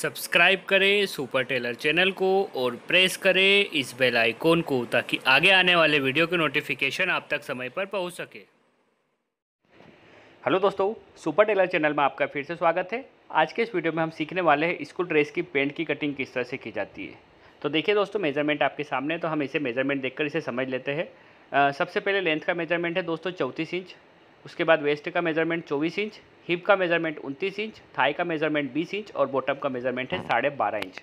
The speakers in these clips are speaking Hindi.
सब्सक्राइब करें सुपर टेलर चैनल को और प्रेस करें इस बेल आइकॉन को ताकि आगे आने वाले वीडियो के नोटिफिकेशन आप तक समय पर पहुंच सके हेलो दोस्तों सुपर टेलर चैनल में आपका फिर से स्वागत है आज के इस वीडियो में हम सीखने वाले हैं स्कूल ड्रेस की पेंट की कटिंग किस तरह से की जाती है तो देखिए दोस्तों मेजरमेंट आपके सामने तो हम इसे मेजरमेंट देख इसे समझ लेते हैं सबसे पहले लेंथ का मेजरमेंट है दोस्तों चौंतीस इंच उसके बाद वेस्ट का मेजरमेंट चौबीस इंच हिप का मेजरमेंट उनतीस इंच थाई का मेजरमेंट बीस इंच और बॉटम का मेजरमेंट है साढ़े बारह इंच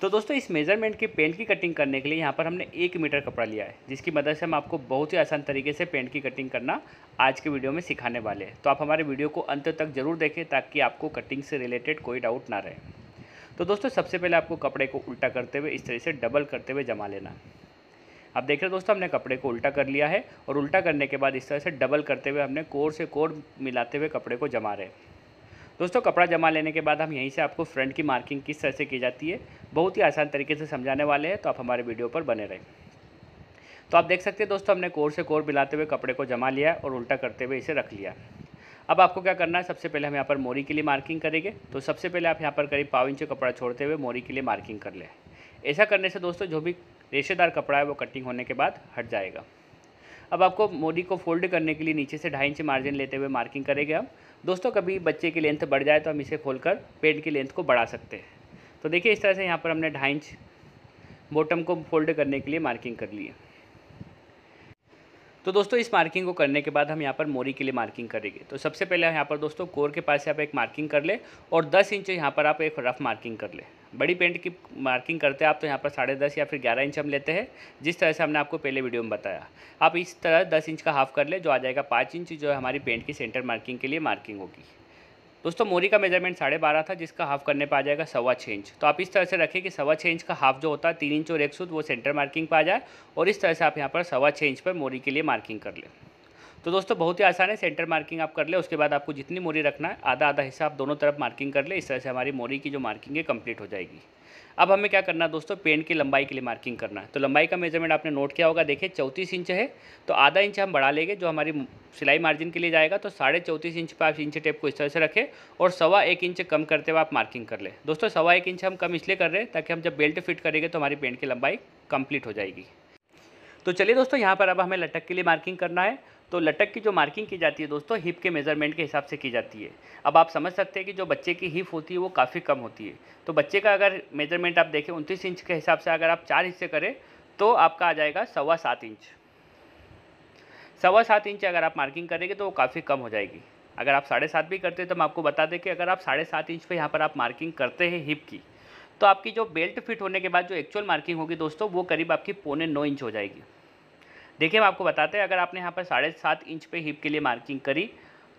तो दोस्तों इस मेजरमेंट की पेंट की कटिंग करने के लिए यहाँ पर हमने एक मीटर कपड़ा लिया है जिसकी मदद से हम आपको बहुत ही आसान तरीके से पेंट की कटिंग करना आज के वीडियो में सिखाने वाले हैं तो आप हमारे वीडियो को अंत तक जरूर देखें ताकि आपको कटिंग से रिलेटेड कोई डाउट ना रहे तो दोस्तों सबसे पहले आपको कपड़े को उल्टा करते हुए इस तरह से डबल करते हुए जमा लेना अब देख रहे हो दोस्तों हमने कपड़े को उल्टा कर लिया है और उल्टा करने के बाद इस तरह से डबल करते हुए हमने कोर से कोर मिलाते हुए कपड़े को जमा रहे दोस्तों कपड़ा जमा लेने के बाद हम यहीं से आपको फ्रंट की मार्किंग किस तरह से की जाती है बहुत ही आसान तरीके से समझाने वाले हैं तो आप हमारे वीडियो पर बने रहें तो आप देख सकते हैं दोस्तों हमने कोर से कोर मिलाते हुए कपड़े को जमा लिया और उल्टा करते हुए इसे रख लिया अब आपको क्या करना है सबसे पहले हम यहाँ पर मोरी के लिए मार्किंग करेंगे तो सबसे पहले आप यहाँ पर करीब पाव इंच कपड़ा छोड़ते हुए मोरी के लिए मार्किंग कर लें ऐसा करने से दोस्तों जो भी रेशेदार कपड़ा है वो कटिंग होने के बाद हट जाएगा अब आपको मोदी को फोल्ड करने के लिए नीचे से ढाई इंच मार्जिन लेते हुए मार्किंग करेंगे हम दोस्तों कभी बच्चे की लेंथ बढ़ जाए तो हम इसे खोलकर पेट की लेंथ को बढ़ा सकते हैं तो देखिए इस तरह से यहाँ पर हमने ढाई इंच बॉटम को फोल्ड करने के लिए मार्किंग कर ली है तो दोस्तों इस मार्किंग को करने के बाद हम यहाँ पर मोरी के लिए मार्किंग करेंगे तो सबसे पहले यहाँ पर दोस्तों कोर के पास से आप एक मार्किंग कर ले और 10 इंच यहाँ पर आप एक रफ़ मार्किंग कर ले बड़ी पेंट की मार्किंग करते हैं आप तो यहाँ पर साढ़े दस या फिर ग्यारह इंच हम लेते हैं जिस तरह से हमने आपको पहले वीडियो में बताया आप इस तरह दस इंच का हाफ कर ले जो आ जाएगा पाँच इंच जो है हमारी पेंट की सेंटर मार्किंग के लिए मार्किंग होगी दोस्तों मोरी का मेजरमेंट साढ़े बारह था जिसका हाफ करने पर आ जाएगा सवा छः इंच तो आप इस तरह से रखें कि सवा छः इंच का हाफ जो होता है तीन इंच और एक सूद वो सेंटर मार्किंग पर आ जाए और इस तरह से आप यहाँ पर सवा छः इंच पर मोरी के लिए मार्किंग कर लें तो दोस्तों बहुत ही आसान है सेंटर मार्किंग आप कर ले उसके बाद आपको जितनी मोरी रखना है आधा आधा हिस्सा आप दोनों तरफ मार्किंग कर ले इस तरह से हमारी मोरी की जो मार्किंग है कंप्लीट हो जाएगी अब हमें क्या करना है दोस्तों पेन की लंबाई के लिए मार्किंग करना है तो लंबाई का मेजरमेंट आपने नोट किया होगा देखिए चौंतीस इंच है तो आधा इंच हम बढ़ा लेंगे जो हमारी सिलाई मार्जिन के लिए जाएगा तो साढ़े चौंतीस इंच पर आप इंच टेप को इस तरह से रखें और सवा एक इंच कम करते हुए आप मार्किंग कर लें दोस्तों सवा एक इंच हम कम इसलिए कर रहे हैं ताकि हम जब बेल्ट फिट करेंगे तो हमारी पेंट की लंबाई कम्प्लीट हो जाएगी तो चलिए दोस्तों यहाँ पर अब हमें लटक के लिए मार्किंग करना है तो लटक की जो मार्किंग की जाती है दोस्तों हिप के मेज़रमेंट के हिसाब से की जाती है अब आप समझ सकते हैं कि जो बच्चे की हिप होती है वो काफ़ी कम होती है तो बच्चे का अगर मेज़रमेंट आप देखें उनतीस इंच के हिसाब से अगर आप चार हिस्से करें तो आपका आ जाएगा सवा सात इंच सवा सात इंच अगर आप मार्किंग करेंगे तो वो काफ़ी कम हो जाएगी अगर आप साढ़े सात भी करते हैं तो हम आपको बता दें कि अगर आप साढ़े सात इंच पर यहाँ पर आप मार्किंग करते हैं हिप की तो आपकी जो बेल्ट फिट होने के बाद जो एक्चुअल मार्किंग होगी दोस्तों वो करीब आपकी पौने नौ इंच हो जाएगी देखिए हम आपको बताते हैं अगर आपने यहाँ पर साढ़े सात इंच पे हिप के लिए मार्किंग करी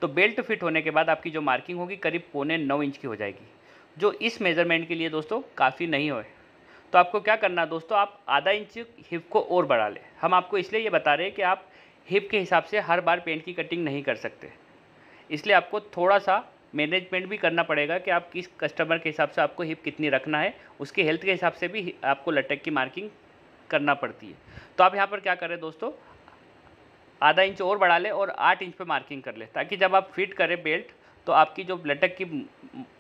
तो बेल्ट फिट होने के बाद आपकी जो मार्किंग होगी करीब पौने नौ इंच की हो जाएगी जो इस मेज़रमेंट के लिए दोस्तों काफ़ी नहीं हो तो आपको क्या करना दोस्तों आप आधा इंच हिप को और बढ़ा लें हम आपको इसलिए ये बता रहे हैं कि आप हिप के हिसाब से हर बार पेंट की कटिंग नहीं कर सकते इसलिए आपको थोड़ा सा मैनेजमेंट भी करना पड़ेगा कि आप किस कस्टमर के हिसाब से आपको हिप कितनी रखना है उसके हेल्थ के हिसाब से भी आपको लटक की मार्किंग करना पड़ती है तो आप यहाँ पर क्या करें दोस्तों आधा इंच और बढ़ा लें और आठ इंच पर मार्किंग कर लें ताकि जब आप फिट करें बेल्ट तो आपकी जो लटक की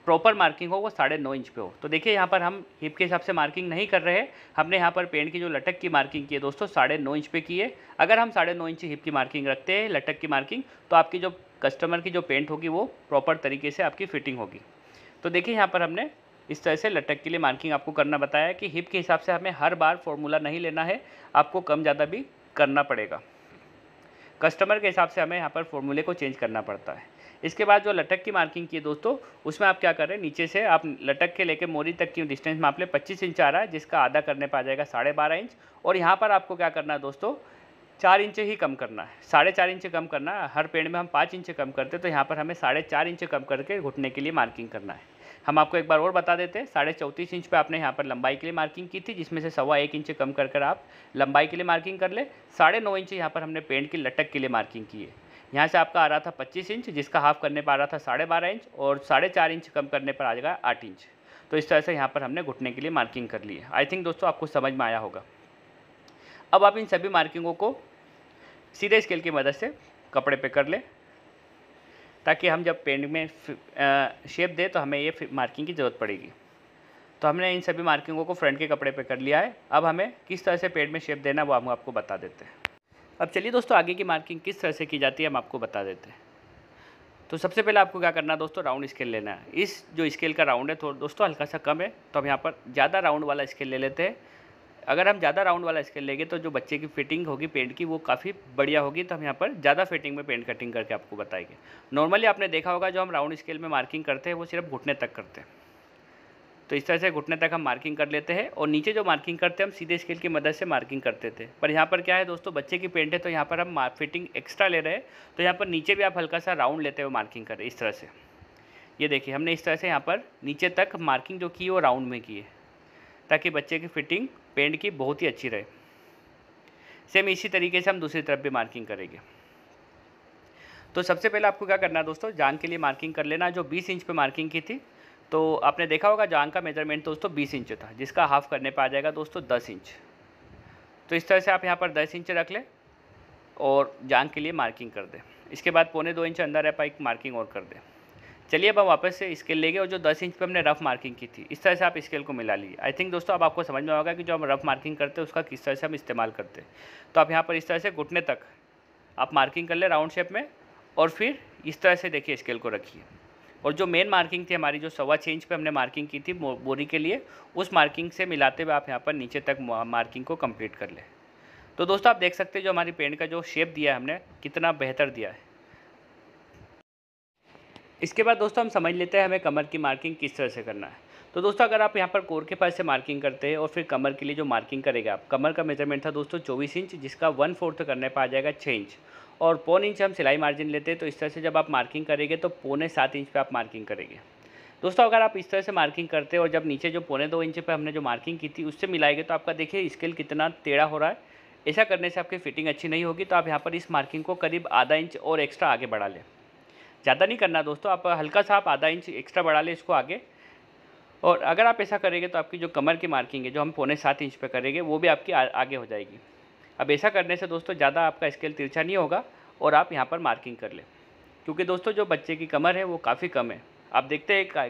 प्रॉपर मार्किंग हो वो साढ़े नौ इंच पे हो तो देखिए यहाँ पर हम हिप के हिसाब से मार्किंग नहीं कर रहे हमने यहाँ पर पेंट की जो लटक की मार्किंग की है दोस्तों साढ़े नौ इंच पे की है अगर हम साढ़े नौ इंच हिप की मार्किंग रखते हैं लटक की मार्किंग तो आपकी जो कस्टमर की जो पेंट होगी वो प्रॉपर तरीके से आपकी फिटिंग होगी तो देखिए यहाँ पर हमने इस तरह से लटक के लिए मार्किंग आपको करना बताया कि हिप के हिसाब से हमें हर बार फॉर्मूला नहीं लेना है आपको कम ज़्यादा भी करना पड़ेगा कस्टमर के हिसाब से हमें यहाँ पर फॉर्मूले को चेंज करना पड़ता है इसके बाद जो लटक की मार्किंग की है दोस्तों उसमें आप क्या कर रहे हैं नीचे से आप लटक के लेके मोरी तक की डिस्टेंस माप ले पच्चीस इंच आ रहा है जिसका आधा करने पर आ जाएगा साढ़े बारह इंच और यहाँ पर आपको क्या करना है दोस्तों चार इंच ही कम करना है साढ़े चार इंच कम करना है हर पेड़ में हम पाँच इंच कम करते हैं तो यहाँ पर हमें साढ़े चार इंच कम करके घुटने के लिए मार्किंग करना है हम आपको एक बार और बता देते हैं साढ़े चौंतीस इंच पे आपने यहाँ पर लंबाई के लिए मार्किंग की थी जिसमें से सवा एक इंच कम कर कर आप लंबाई के लिए मार्किंग कर ले साढ़े नौ इंच यहाँ पर हमने पेंट की लटक के लिए मार्किंग की है यहाँ से आपका आ रहा था पच्चीस इंच जिसका हाफ करने पर आ रहा था साढ़े बारह इंच और साढ़े चार इंच कम करने पर आ जाएगा आठ इंच तो इस तरह से यहाँ पर हमने घुटने के लिए मार्किंग कर ली है आई थिंक दोस्तों आपको समझ में आया होगा अब आप इन सभी मार्किंगों को सीधे स्केल की मदद से कपड़े पे कर लें ताकि हम जब पेंट में शेप दें तो हमें ये मार्किंग की ज़रूरत पड़ेगी तो हमने इन सभी मार्किंगों को फ्रंट के कपड़े पे कर लिया है अब हमें किस तरह से पेड़ में शेप देना है वो हम आपको बता देते हैं अब चलिए दोस्तों आगे की मार्किंग किस तरह से की जाती है हम आपको बता देते हैं तो सबसे पहले आपको क्या करना है दोस्तों राउंड स्केल लेना है इस जो स्केल का राउंड है तो दोस्तों हल्का सा कम है तो हम यहाँ पर ज़्यादा राउंड वाला स्केल ले लेते हैं अगर हम ज़्यादा राउंड वाला स्केल लेंगे तो जो बच्चे की फिटिंग होगी पेंट की वो काफ़ी बढ़िया होगी तो हम यहाँ पर ज़्यादा फिटिंग में पेंट कटिंग करके आपको बताएंगे नॉर्मली आपने देखा होगा जो हम राउंड स्केल में मार्किंग करते हैं वो सिर्फ घुटने तक करते हैं तो इस तरह से घुटने तक हम मार्किंग कर लेते हैं और नीचे जो मार्किंग करते हैं हम सीधे स्केल की मदद से मार्किंग करते थे पर यहाँ पर क्या है दोस्तों बच्चे की पेंट है तो यहाँ पर हम फिटिंग एक्स्ट्रा ले रहे हैं तो यहाँ पर नीचे भी आप हल्का सा राउंड लेते हुए मार्किंग करें इस तरह से ये देखिए हमने इस तरह से यहाँ पर नीचे तक मार्किंग जो की वो राउंड में की है ताकि बच्चे की फिटिंग पेंट की बहुत ही अच्छी रहे सेम इसी तरीके से हम दूसरी तरफ भी मार्किंग करेंगे तो सबसे पहले आपको क्या करना है दोस्तों जांग के लिए मार्किंग कर लेना जो 20 इंच पे मार्किंग की थी तो आपने देखा होगा जांग का मेजरमेंट दोस्तों 20 इंच था जिसका हाफ करने पर आ जाएगा दोस्तों 10 इंच तो इस तरह से आप यहाँ पर 10 इंच रख लें और जांग के लिए मार्किंग कर दें इसके बाद पौने दो इंच अंदर है पाइक मार्किंग और कर दें चलिए अब हम वापस से स्केल लेंगे और जो 10 इंच पे हमने रफ मार्किंग की थी इस तरह से आप स्केल को मिला लीजिए आई थिंक दोस्तों अब आपको समझ में आएगा कि जो हम रफ मार्किंग करते हैं उसका किस तरह से हम इस्तेमाल करते हैं तो आप यहाँ पर इस तरह से घुटने तक आप मार्किंग कर लें राउंड शेप में और फिर इस तरह से देखिए स्केल को रखिए और जो मेन मार्किंग थी हमारी जो सवा छः इंच पर हमने मार्किंग की थी बोरी के लिए उस मार्किंग से मिलाते हुए आप यहाँ पर नीचे तक मार्किंग को कम्प्लीट कर ले तो दोस्तों आप देख सकते हैं जो हमारी पेंट का जो शेप दिया है हमने कितना बेहतर दिया है इसके बाद दोस्तों हम समझ लेते हैं हमें कमर की मार्किंग किस तरह से करना है तो दोस्तों अगर आप यहाँ पर कोर के पास से मार्किंग करते हैं और फिर कमर के लिए जो मार्किंग करेगा आप कमर का मेजरमेंट था दोस्तों चौबीस इंच जिसका वन फोर्थ करने पर आ जाएगा छः इंच और पौन इंच हम सिलाई मार्जिन लेते हैं तो इस तरह से जब आप मार्किंग करेंगे तो पौने सात इंच पर आप मार्किंग करेंगे दोस्तों अगर आप इस तरह से मार्किंग करते और जब नीचे जो पौने दो इंच पर हमने जो मार्किंग की थी उससे मिलाएंगे तो आपका देखिए स्केल कितना टेढ़ा हो रहा है ऐसा करने से आपकी फिटिंग अच्छी नहीं होगी तो आप यहाँ पर इस मार्किंग को करीब आधा इंच और एक्स्ट्रा आगे बढ़ा लें ज़्यादा नहीं करना दोस्तों आप हल्का सा आप आधा इंच एक्स्ट्रा बढ़ा लें इसको आगे और अगर आप ऐसा करेंगे तो आपकी जो कमर की मार्किंग है जो हम पौने सात इंच पर करेंगे वो भी आपकी आ, आगे हो जाएगी अब ऐसा करने से दोस्तों ज़्यादा आपका स्केल तिरछा नहीं होगा और आप यहाँ पर मार्किंग कर लें क्योंकि दोस्तों जो बच्चे की कमर है वो काफ़ी कम है आप देखते हैं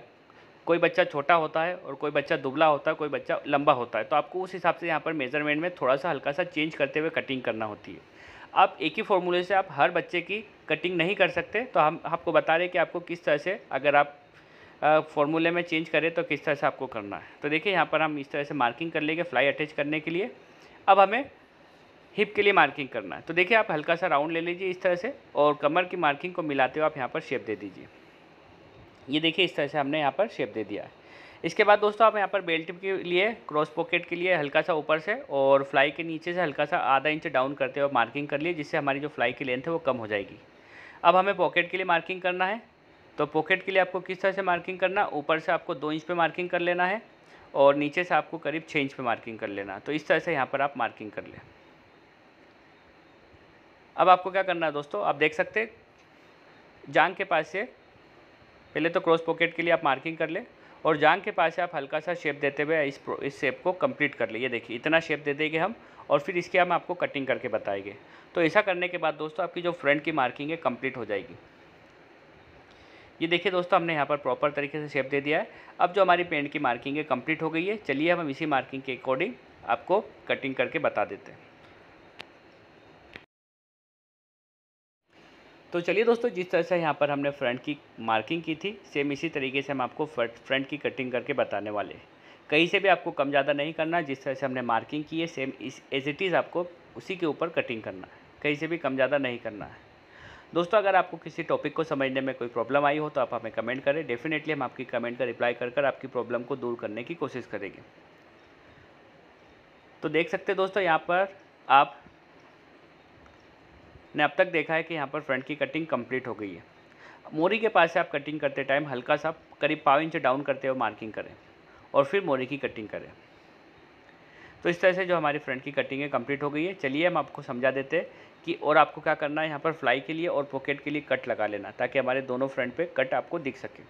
कोई बच्चा छोटा होता है और कोई बच्चा दुबला होता है कोई बच्चा लंबा होता है तो आपको उस हिसाब से यहाँ पर मेजरमेंट में थोड़ा सा हल्का सा चेंज करते हुए कटिंग करना होती है आप एक ही फॉर्मूले से आप हर बच्चे की कटिंग नहीं कर सकते तो हम आपको बता रहे कि आपको किस तरह से अगर आप फॉर्मूले में चेंज करें तो किस तरह से आपको करना है तो देखिए यहाँ पर हम इस तरह से मार्किंग कर लेंगे फ्लाई अटैच करने के लिए अब हमें हिप के लिए मार्किंग करना है तो देखिए आप हल्का सा राउंड ले लीजिए इस तरह से और कमर की मार्किंग को मिलाते हुए आप यहाँ पर शेप दे दीजिए ये देखिए इस तरह से हमने यहाँ पर शेप दे दिया है इसके बाद दोस्तों आप यहाँ पर बेल्ट के लिए क्रॉस पॉकेट के लिए हल्का सा ऊपर से और फ्लाई के नीचे से हल्का सा आधा इंच डाउन करते हुए मार्किंग कर लिए जिससे हमारी जो फ्लाई की लेंथ है वो कम हो जाएगी अब हमें पॉकेट के लिए मार्किंग करना है तो पॉकेट के लिए आपको किस तरह से मार्किंग करना ऊपर से आपको दो इंच पर मार्किंग कर लेना है और नीचे से आपको करीब छः इंच पर मार्किंग कर लेना तो इस तरह से यहाँ पर आप मार्किंग कर लें अब आपको क्या करना है दोस्तों आप देख सकते जांग के पास से पहले तो क्रॉस पॉकेट के लिए आप मार्किंग कर लें और जांग के पास से आप हल्का सा शेप देते हुए इस इस शेप को कंप्लीट कर लिए देखिए इतना शेप दे देंगे हम और फिर इसकी हम आपको कटिंग करके बताएंगे तो ऐसा करने के बाद दोस्तों आपकी जो फ्रंट की मार्किंग है कंप्लीट हो जाएगी ये देखिए दोस्तों हमने यहाँ पर प्रॉपर तरीके से शेप दे दिया है अब जो हमारी पेंट की मार्किंग है कम्प्लीट हो गई है चलिए हम इसी मार्किंग के अकॉर्डिंग आपको कटिंग करके बता देते हैं तो चलिए दोस्तों जिस तरह से यहाँ पर हमने फ्रंट की मार्किंग की थी सेम इसी तरीके से हम आपको फ्रंट की कटिंग करके बताने वाले हैं कहीं से भी आपको कम ज़्यादा नहीं करना जिस तरह से हमने मार्किंग की है सेम इस एज इट इज़ आपको उसी के ऊपर कटिंग करना है कहीं से भी कम ज़्यादा नहीं करना है दोस्तों अगर आपको किसी टॉपिक को समझने में कोई प्रॉब्लम आई हो तो आप हमें कमेंट करें डेफिनेटली हम आपकी कमेंट का रिप्लाई कर कर आपकी प्रॉब्लम को दूर करने की कोशिश करेंगे तो देख सकते हैं दोस्तों यहाँ पर आप ने अब तक देखा है कि यहाँ पर फ्रंट की कटिंग कंप्लीट हो गई है मोरी के पास से आप कटिंग करते टाइम हल्का सा करीब पाव इंच डाउन करते हुए मार्किंग करें और फिर मोरी की कटिंग करें तो इस तरह से जो हमारी फ्रंट की कटिंग है कंप्लीट हो गई है चलिए हम आपको समझा देते हैं कि और आपको क्या करना है यहाँ पर फ्लाई के लिए और पॉकेट के लिए कट लगा लेना ताकि हमारे दोनों फ्रंट पे कट आपको दिख सके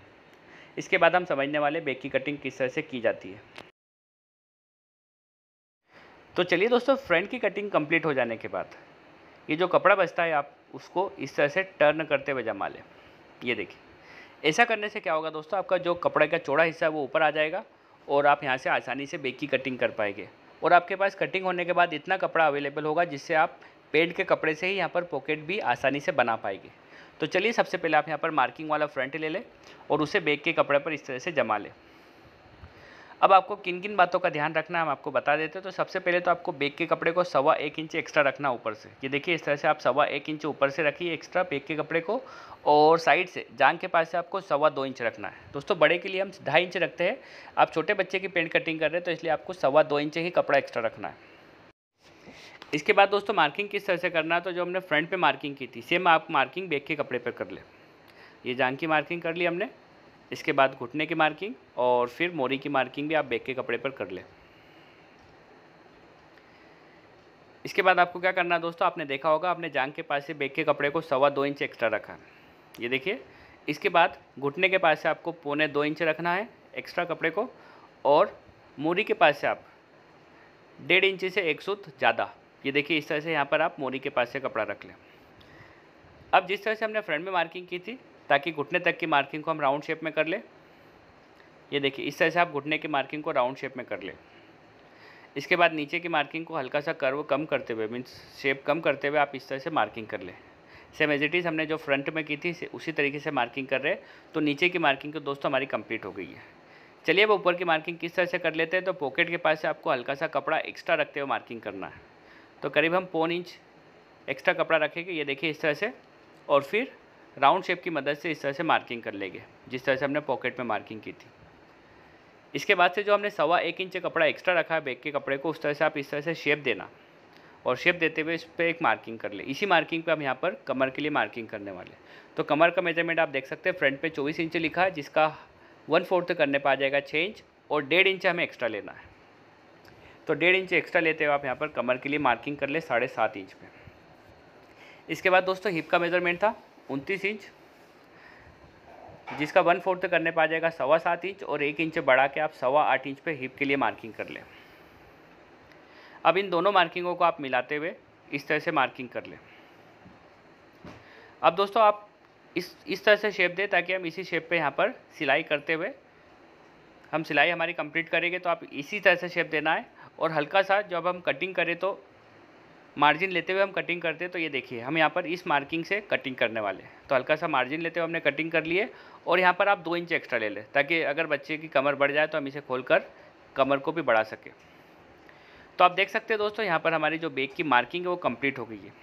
इसके बाद हम समझने वाले बैक की कटिंग किस तरह से की जाती है तो चलिए दोस्तों फ्रंट की कटिंग कंप्लीट हो जाने के बाद ये जो कपड़ा बचता है आप उसको इस तरह से टर्न करते हुए जमा लें ये देखिए ऐसा करने से क्या होगा दोस्तों आपका जो कपड़े का चौड़ा हिस्सा है वो ऊपर आ जाएगा और आप यहाँ से आसानी से बेग की कटिंग कर पाएंगे और आपके पास कटिंग होने के बाद इतना कपड़ा अवेलेबल होगा जिससे आप पेंट के कपड़े से ही यहाँ पर पॉकेट भी आसानी से बना पाएंगे तो चलिए सबसे पहले आप यहाँ पर मार्किंग वाला फ्रंट ले लें और उसे बेग के कपड़े पर इस तरह से जमा लें अब आपको किन किन बातों का ध्यान रखना है हम आपको बता देते हैं तो सबसे पहले तो आपको बेक के कपड़े को सवा एक इंच एक्स्ट्रा रखना ऊपर से ये देखिए इस तरह से आप सवा एक इंच ऊपर से रखिए एक्स्ट्रा बेक के कपड़े को और साइड से जांग के पास से आपको सवा दो इंच रखना है दोस्तों बड़े के लिए हम ढाई इंच रखते हैं आप छोटे बच्चे की पेंट कटिंग कर रहे हैं तो इसलिए आपको सवा दो इंच ही कपड़ा एक्स्ट्रा रखना है इसके बाद दोस्तों मार्किंग किस तरह से करना है तो जो हमने फ्रंट पर मार्किंग की थी सेम आप मार्किंग बेक के कपड़े पर कर ले ये जान की मार्किंग कर ली हमने इसके बाद घुटने की मार्किंग और फिर मोरी की मार्किंग भी आप बैग के कपड़े पर कर लें इसके बाद आपको क्या करना है दोस्तों आपने देखा होगा आपने जांग के पास से बैग के कपड़े को सवा दो इंच एक्स्ट्रा रखा ये देखिए इसके बाद घुटने के पास से आपको पौने दो इंच रखना है एक्स्ट्रा कपड़े को और मोरी के पास से आप डेढ़ इंच से एक सूत ज़्यादा ये देखिए इस तरह से यहाँ पर आप मोरी के पास से कपड़ा रख लें अब जिस तरह से हमने फ्रंट में मार्किंग की थी ताकि घुटने तक की मार्किंग को हम राउंड शेप में कर ले ये देखिए इस तरह से आप घुटने की मार्किंग को राउंड शेप में कर ले इसके बाद नीचे की मार्किंग को हल्का सा कर्व कम करते हुए मीन्स शेप कम करते हुए आप इस तरह से मार्किंग कर लें सेम एज इट इज़ हमने जो फ्रंट में की थी उसी तरीके से मार्किंग कर रहे तो नीचे की मार्किंग तो दोस्तों हमारी कंप्लीट हो गई है चलिए अब ऊपर की मार्किंग किस तरह से कर लेते हैं तो पॉकेट के पास से आपको हल्का सा कपड़ा एक्स्ट्रा रखते हुए मार्किंग करना है तो करीब हम पौन इंच एक्स्ट्रा कपड़ा रखेंगे ये देखिए इस तरह से और फिर राउंड शेप की मदद से इस तरह से मार्किंग कर लेंगे जिस तरह से हमने पॉकेट में मार्किंग की थी इसके बाद से जो हमने सवा एक इंच कपड़ा एक्स्ट्रा रखा है बैग के कपड़े को उस तरह से आप इस तरह से शेप देना और शेप देते हुए इस पर एक मार्किंग कर ले इसी मार्किंग पे हम यहाँ पर कमर के लिए मार्किंग करने वाले तो कमर का मेजरमेंट आप देख सकते हैं फ्रंट पे चौबीस इंच लिखा है जिसका वन फोर्थ करने पर आ जाएगा छः इंच और डेढ़ इंच हमें एक्स्ट्रा लेना है तो डेढ़ इंच एक्स्ट्रा लेते हुए आप यहाँ पर कमर के लिए मार्किंग कर ले साढ़े सात इंच पर इसके बाद दोस्तों हिप का मेजरमेंट था उनतीस इंच जिसका वन फोर्थ करने पर आ जाएगा सवा सात इंच और एक इंच बढ़ा के आप सवा आठ इंच पे हिप के लिए मार्किंग कर लें अब इन दोनों मार्किंगों को आप मिलाते हुए इस तरह से मार्किंग कर लें अब दोस्तों आप इस इस तरह से शेप दें ताकि हम इसी शेप पे यहाँ पर सिलाई करते हुए हम सिलाई हमारी कंप्लीट करेंगे तो आप इसी तरह से शेप देना है और हल्का सा जब हम कटिंग करें तो मार्जिन लेते हुए हम कटिंग करते हैं तो ये देखिए हम यहाँ पर इस मार्किंग से कटिंग करने वाले हैं तो हल्का सा मार्जिन लेते हुए हमने कटिंग कर लिए और यहाँ पर आप दो इंच एक्स्ट्रा ले लें ताकि अगर बच्चे की कमर बढ़ जाए तो हम इसे खोल कर कमर को भी बढ़ा सकें तो आप देख सकते हैं दोस्तों यहाँ पर हमारी जो बेग की मार्किंग है वो कम्प्लीट हो गई है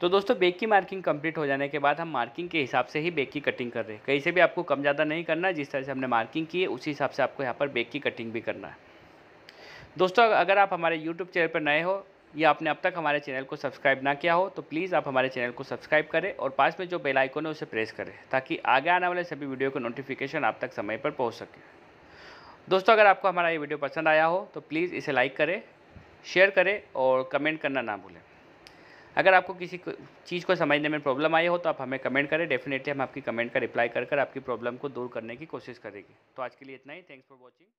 तो दोस्तों बेग की मार्किंग कम्प्लीट हो जाने के बाद हम मार्किंग के हिसाब से ही बेग की कटिंग कर रहे हैं कहीं से भी आपको कम ज़्यादा नहीं करना है जिस तरह से हमने मार्किंग की है उसी हिसाब से आपको यहाँ पर बेग की कटिंग भी करना है दोस्तों अगर आप हमारे यूट्यूब चैनल पर नए हो या आपने अब तक हमारे चैनल को सब्सक्राइब ना किया हो तो प्लीज़ आप हमारे चैनल को सब्सक्राइब करें और पास में जो बेल आइकन है उसे प्रेस करें ताकि आगे आने वाले सभी वीडियो का नोटिफिकेशन आप तक समय पर पहुँच सके दोस्तों अगर आपको हमारा ये वीडियो पसंद आया हो तो प्लीज़ इसे लाइक करें शेयर करें और कमेंट करना ना भूलें अगर आपको किसी चीज़ को समझने में प्रॉब्लम आई हो तो आप हमें कमेंट करें डेफिनेटली हम आपकी कमेंट का रिप्लाई कर कर आपकी प्रॉब्लम को दूर करने की कोशिश करेंगे तो आज के लिए इतना ही थैंक्स फॉर वॉचिंग